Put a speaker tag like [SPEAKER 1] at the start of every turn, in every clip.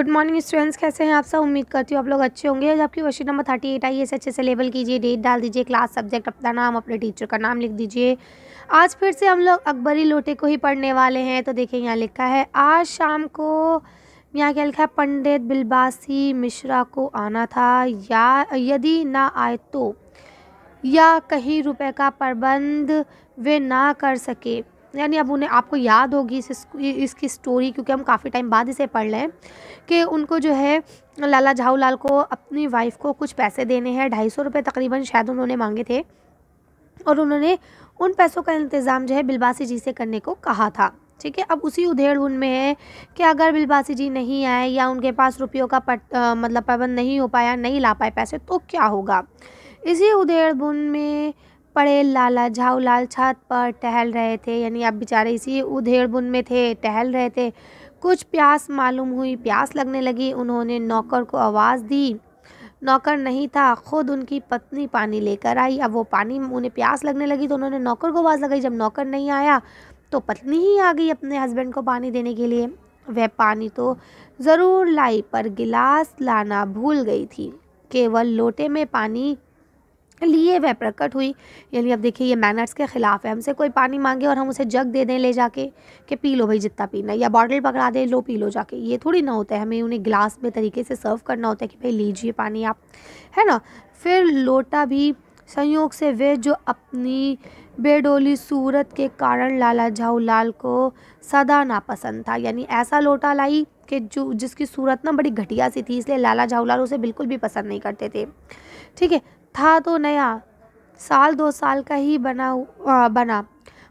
[SPEAKER 1] good morning students कैसे हैं आप सब उम्मीद करती हूँ आप लोग अच्छे होंगे आज आपकी question number thirty eight I S अच्छे से लेबल कीजिए डेट डाल दीजिए क्लास सब्जेक्ट अपना नाम अपने टीचर का नाम लिख दीजिए आज फिर से हम लोग अकबरी लोटे को ही पढ़ने वाले हैं तो देखिए यहाँ लिखा है आज शाम को यहाँ क्या लिखा है पंडित बिलबासी मिश्रा को आना था या यदि ना आए तो या कहीं रुपये का प्रबंध वे ना कर सके यानी अब उन्हें आपको याद होगी इस इसकी स्टोरी क्योंकि हम काफ़ी टाइम बाद इसे पढ़ रहे हैं कि उनको जो है लाला झाऊलाल को अपनी वाइफ को कुछ पैसे देने हैं ढाई सौ रुपये तकरीबन शायद उन्होंने मांगे थे और उन्होंने उन पैसों का इंतज़ाम जो है बिलबासी जी से करने को कहा था ठीक है अब उसी उधेड़ उनमें है कि अगर बिलबासी जी नहीं आए या उनके पास रुपयों का पट आ, मतलब पाबंद नहीं हो पाया नहीं ला पाए पैसे तो क्या होगा इसी उधेड़ बुन में पड़े लाला झाऊ लाल छत पर टहल रहे थे यानी आप बेचारे इसी उधेड़ बुन में थे टहल रहे थे कुछ प्यास मालूम हुई प्यास लगने लगी उन्होंने नौकर को आवाज़ दी नौकर नहीं था खुद उनकी पत्नी पानी लेकर आई अब वो पानी उन्हें प्यास लगने लगी तो उन्होंने नौकर को आवाज़ लगाई जब नौकर नहीं आया तो पत्नी ही आ गई अपने हस्बैंड को पानी देने के लिए वह पानी तो ज़रूर लाई पर गिलास लाना भूल गई थी केवल लोटे में पानी लिए वह प्रकट हुई यानी अब देखिए ये मैनर्स के ख़िलाफ़ है हमसे कोई पानी मांगे और हम उसे जग दे दें ले जाके कि पी लो भाई जितना पीना या बॉटल पकड़ा दें लो पी लो जाके ये थोड़ी ना होता है हमें उन्हें ग्लास में तरीके से सर्व करना होता है कि भाई लीजिए पानी आप है ना फिर लोटा भी संयोग से वे जो अपनी बेडोली सूरत के कारण लाला झाऊ लाल को सदा नापसंद था यानी ऐसा लोटा लाई कि जो जिसकी सूरत ना बड़ी घटिया सी थी इसलिए लाला झाऊ लाल उसे बिल्कुल भी पसंद नहीं करते थे ठीक है था तो नया साल दो साल का ही बना आ, बना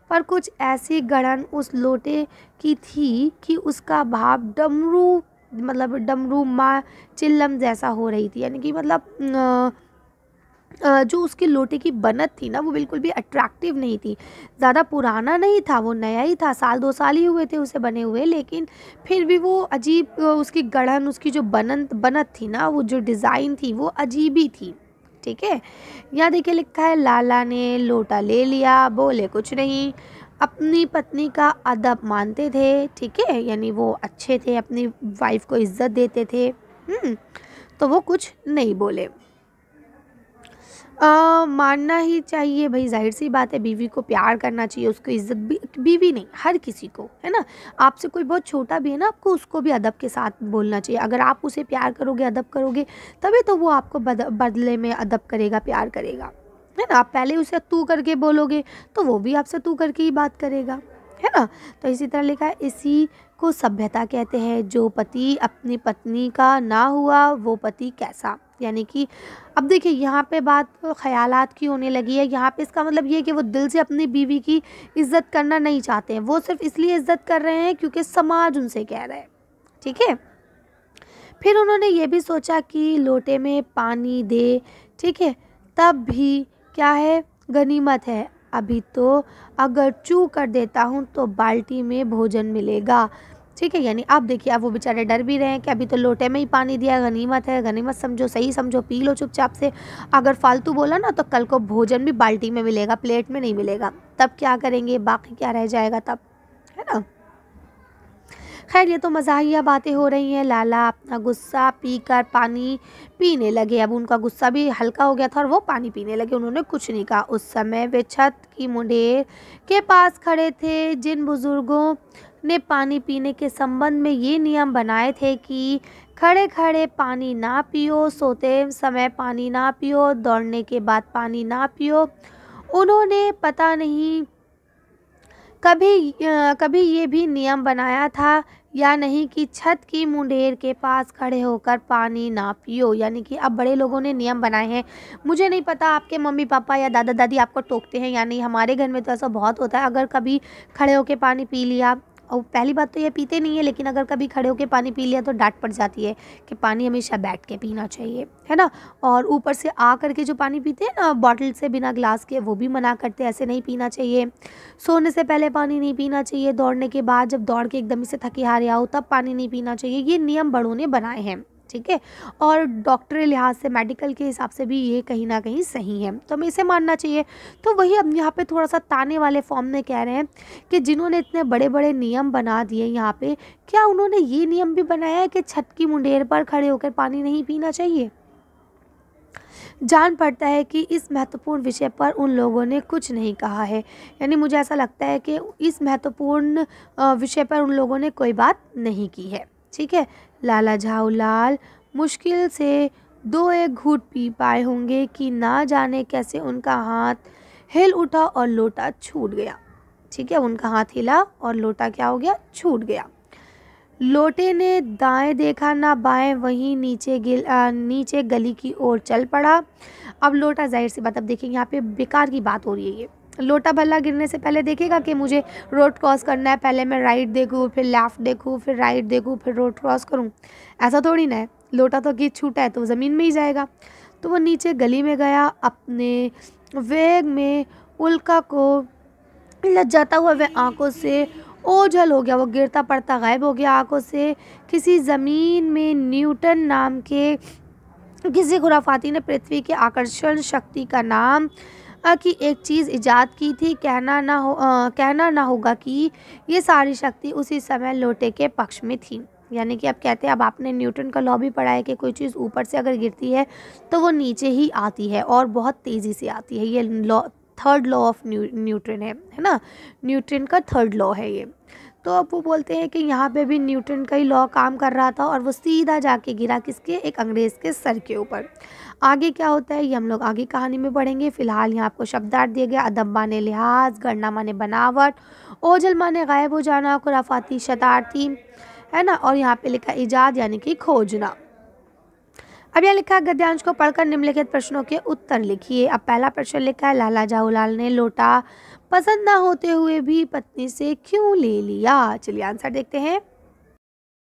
[SPEAKER 1] पर कुछ ऐसी गणन उस लोटे की थी कि उसका भाव डमरू मतलब डमरू माँ चिल्लम जैसा हो रही थी यानी कि मतलब जो उसके लोटे की बनत थी ना वो बिल्कुल भी अट्रैक्टिव नहीं थी ज़्यादा पुराना नहीं था वो नया ही था साल दो साल ही हुए थे उसे बने हुए लेकिन फिर भी वो अजीब उसकी गढ़न उसकी जो बनन बनत थी ना वो जो डिज़ाइन थी वो अजीब ही थी ठीक है यहाँ देखिए लिखा है लाला ने लोटा ले लिया बोले कुछ नहीं अपनी पत्नी का अदब मानते थे ठीक है यानी वो अच्छे थे अपनी वाइफ को इज्जत देते थे हम्म, तो वो कुछ नहीं बोले आ, मानना ही चाहिए भाई जाहिर सी बात है बीवी को प्यार करना चाहिए उसको इज्जत भी बीवी नहीं हर किसी को है ना आपसे कोई बहुत छोटा भी है ना आपको उसको भी अदब के साथ बोलना चाहिए अगर आप उसे प्यार करोगे अदब करोगे तभी तो वो आपको बद, बदले में अदब करेगा प्यार करेगा है ना आप पहले उसे तू करके बोलोगे तो वो भी आपसे तू करके ही बात करेगा है ना तो इसी तरह लिखा है इसी को सभ्यता कहते हैं जो पति अपनी पत्नी का ना हुआ वो पति कैसा यानी कि अब देखिए यहाँ पे बात ख्यालात की होने लगी है यहाँ पे इसका मतलब ये है कि वो दिल से अपनी बीवी की इज्जत करना नहीं चाहते हैं वो सिर्फ इसलिए इज्जत कर रहे हैं क्योंकि समाज उनसे कह रहा है ठीक है फिर उन्होंने ये भी सोचा कि लोटे में पानी दे ठीक है तब भी क्या है गनीमत है अभी तो अगर चू कर देता हूँ तो बाल्टी में भोजन मिलेगा ठीक है यानी आप देखिए आप वो बेचारे डर भी रहे हैं कि अभी तो लोटे में ही पानी दिया गनीमत है गनीमत समझो सही समझो पी लो चुपचाप से अगर फालतू बोला ना तो कल को भोजन भी बाल्टी में मिलेगा प्लेट में नहीं मिलेगा तब क्या करेंगे बाकी क्या रह जाएगा तब है ना खैर ये तो मजाहिया बातें हो रही हैं लाला अपना गुस्सा पीकर पानी पीने लगे अब उनका गुस्सा भी हल्का हो गया था और वो पानी पीने लगे उन्होंने कुछ नहीं कहा उस समय वे छत की मुंडेर के पास खड़े थे जिन बुज़ुर्गों ने पानी पीने के संबंध में ये नियम बनाए थे कि खड़े खड़े पानी ना पियो सोते समय पानी ना पियो दौड़ने के बाद पानी ना पियो उन्होंने पता नहीं कभी कभी ये भी नियम बनाया था या नहीं कि छत की मुंडेर के पास खड़े होकर पानी ना पियो यानी कि अब बड़े लोगों ने नियम बनाए हैं मुझे नहीं पता आपके मम्मी पापा या दादा दादी आपको टोकते हैं या नहीं हमारे घर में तो ऐसा बहुत होता है अगर कभी खड़े होकर पानी पी लिया और पहली बात तो ये पीते नहीं है लेकिन अगर कभी खड़े होकर पानी पी लिया तो डांट पड़ जाती है कि पानी हमेशा बैठ के पीना चाहिए है ना और ऊपर से आ करके जो पानी पीते हैं ना बॉटल से बिना ग्लास के वो भी मना करते हैं ऐसे नहीं पीना चाहिए सोने से पहले पानी नहीं पीना चाहिए दौड़ने के बाद जब दौड़ के एकदम से थकी हारे आओ तब पानी नहीं पीना चाहिए ये नियम बड़ों ने बनाए हैं ठीक है और डॉक्टरी लिहाज से मेडिकल के हिसाब से भी ये कहीं ना कहीं सही है तो हमें इसे मानना चाहिए तो वही अब यहाँ पे थोड़ा सा ताने वाले फॉर्म में कह रहे हैं कि जिन्होंने इतने बड़े बड़े नियम बना दिए यहाँ पे क्या उन्होंने ये नियम भी बनाया है कि छत की मुंडेर पर खड़े होकर पानी नहीं पीना चाहिए जान पड़ता है कि इस महत्वपूर्ण विषय पर उन लोगों ने कुछ नहीं कहा है यानी मुझे ऐसा लगता है कि इस महत्वपूर्ण विषय पर उन लोगों ने कोई बात नहीं की है ठीक है लाला झाऊ लाल मुश्किल से दो एक घूट पी पाए होंगे कि ना जाने कैसे उनका हाथ हिल उठा और लोटा छूट गया ठीक है उनका हाथ हिला और लोटा क्या हो गया छूट गया लोटे ने दाएं देखा ना बाएं वहीं नीचे गिल आ, नीचे गली की ओर चल पड़ा अब लोटा जाहिर सी बात अब देखिए यहाँ पे बेकार की बात हो रही है ये लोटा भल्ला गिरने से पहले देखेगा कि मुझे रोड क्रॉस करना है पहले मैं राइट देखूँ फिर लेफ़्ट देखूँ फिर राइट देखूँ फिर रोड क्रॉस करूँ ऐसा थोड़ी ना है लोटा तो गिर छूटा है तो ज़मीन में ही जाएगा तो वो नीचे गली में गया अपने वेग में उल्का को लज्जाता हुआ वह आँखों से ओझल हो गया वो गिरता पड़ता गायब हो गया आँखों से किसी ज़मीन में न्यूटन नाम के किसी खुराफाती ने पृथ्वी के आकर्षण शक्ति का नाम की एक चीज़ ईजाद की थी कहना ना हो आ, कहना ना होगा कि ये सारी शक्ति उसी समय लोटे के पक्ष में थी यानी कि अब कहते हैं अब आपने न्यूटन का लॉ भी पढ़ा है कि कोई चीज़ ऊपर से अगर गिरती है तो वो नीचे ही आती है और बहुत तेज़ी से आती है ये law third law of Newton है है ना न्यूट्रन का थर्ड लॉ है ये तो अब वो बोलते हैं कि यहाँ पे भी न्यूटन का ही लॉ काम कर रहा था और वो सीधा जाके गिरा किसके एक अंग्रेज़ के सर के ऊपर आगे क्या होता है ये हम लोग आगे कहानी में पढ़ेंगे फिलहाल यहाँ आपको शब्दार्थ दिए गए अदब माने लिहाज गणना माने बनावट ओझल माने गायब हो जाना खुराफाती शतार्थी है ना और यहाँ पे लिखा इजाद यानी कि खोजना अब यह लिखा है गद्यांश को पढ़कर निम्नलिखित प्रश्नों के उत्तर लिखिए अब पहला प्रश्न लिखा है लाला जाहूलाल ने लोटा पसंद ना होते हुए भी पत्नी से क्यों ले लिया चलिए आंसर देखते हैं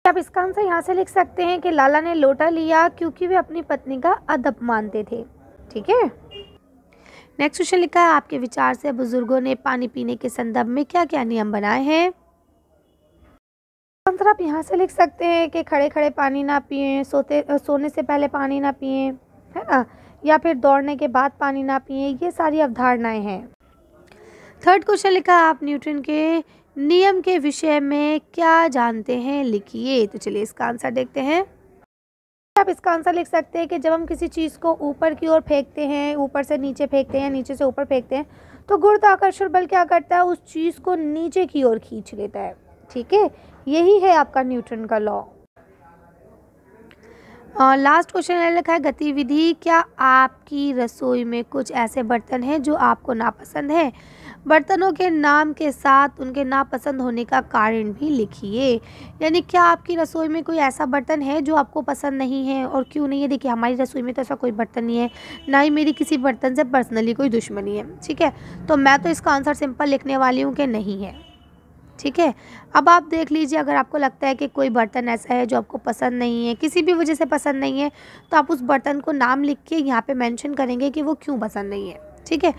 [SPEAKER 1] आप इसका आंसर यहाँ से लिख सकते हैं कि लाला ने लोटा लिया क्योंकि वे अपनी पत्नी का अदब मानते थे ठीक है नेक्स्ट क्वेश्चन लिखा है आपके विचार से बुजुर्गों ने पानी पीने के संदर्भ में क्या क्या नियम बनाए हैं आंसर आप यहाँ से लिख सकते हैं कि खड़े खड़े पानी ना पिए सोते सोने से पहले पानी ना पिए है ना या फिर दौड़ने के बाद पानी ना पिए ये सारी अवधारणाएं हैं थर्ड क्वेश्चन लिखा आप न्यूटन के नियम के विषय में क्या जानते हैं लिखिए तो चलिए इसका आंसर देखते हैं आप इसका आंसर लिख सकते हैं कि जब हम किसी चीज़ को ऊपर की ओर फेंकते हैं ऊपर से नीचे फेंकते हैं नीचे से ऊपर फेंकते हैं तो गुरुत्वाकर्षण बल क्या करता है उस चीज़ को नीचे की ओर खींच लेता है ठीक है यही है आपका न्यूटन का लॉ लास्ट क्वेश्चन है लिखा है गतिविधि क्या आपकी रसोई में कुछ ऐसे बर्तन हैं जो आपको नापसंद हैं बर्तनों के नाम के साथ उनके नापसंद होने का कारण भी लिखिए यानी क्या आपकी रसोई में कोई ऐसा बर्तन है जो आपको पसंद नहीं है और क्यों नहीं है देखिए हमारी रसोई में तो ऐसा कोई बर्तन नहीं है ना ही मेरी किसी बर्तन से पर्सनली कोई दुश्मनी है ठीक है तो मैं तो इसका आंसर सिंपल लिखने वाली हूँ कि नहीं है ठीक है अब आप देख लीजिए अगर आपको लगता है कि कोई बर्तन ऐसा है जो आपको पसंद नहीं है किसी भी वजह से पसंद नहीं है तो आप उस बर्तन को नाम लिख के यहाँ पे मेंशन करेंगे कि वो क्यों पसंद नहीं है ठीक है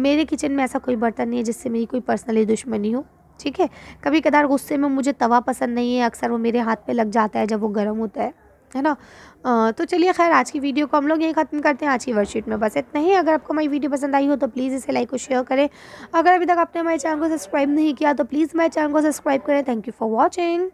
[SPEAKER 1] मेरे किचन में ऐसा कोई बर्तन नहीं है जिससे मेरी कोई पर्सनली दुश्मनी हो ठीक है कभी कदार गुस्से में मुझे तवा पसंद नहीं है अक्सर वो मेरे हाथ पे लग जाता है जब वो गर्म होता है है ना आ, तो चलिए खैर आज की वीडियो को हम लोग यहीं ख़त्म करते हैं आज की वर्कशीट में बस इतना ही अगर आपको हमारी वीडियो पसंद आई हो तो प्लीज़ इसे लाइक और शेयर करें अगर अभी तक आपने हमारे चैनल को सब्सक्राइब नहीं किया तो प्लीज़ हमारे चैनल को सब्सक्राइब करें थैंक यू फॉर वॉचिंग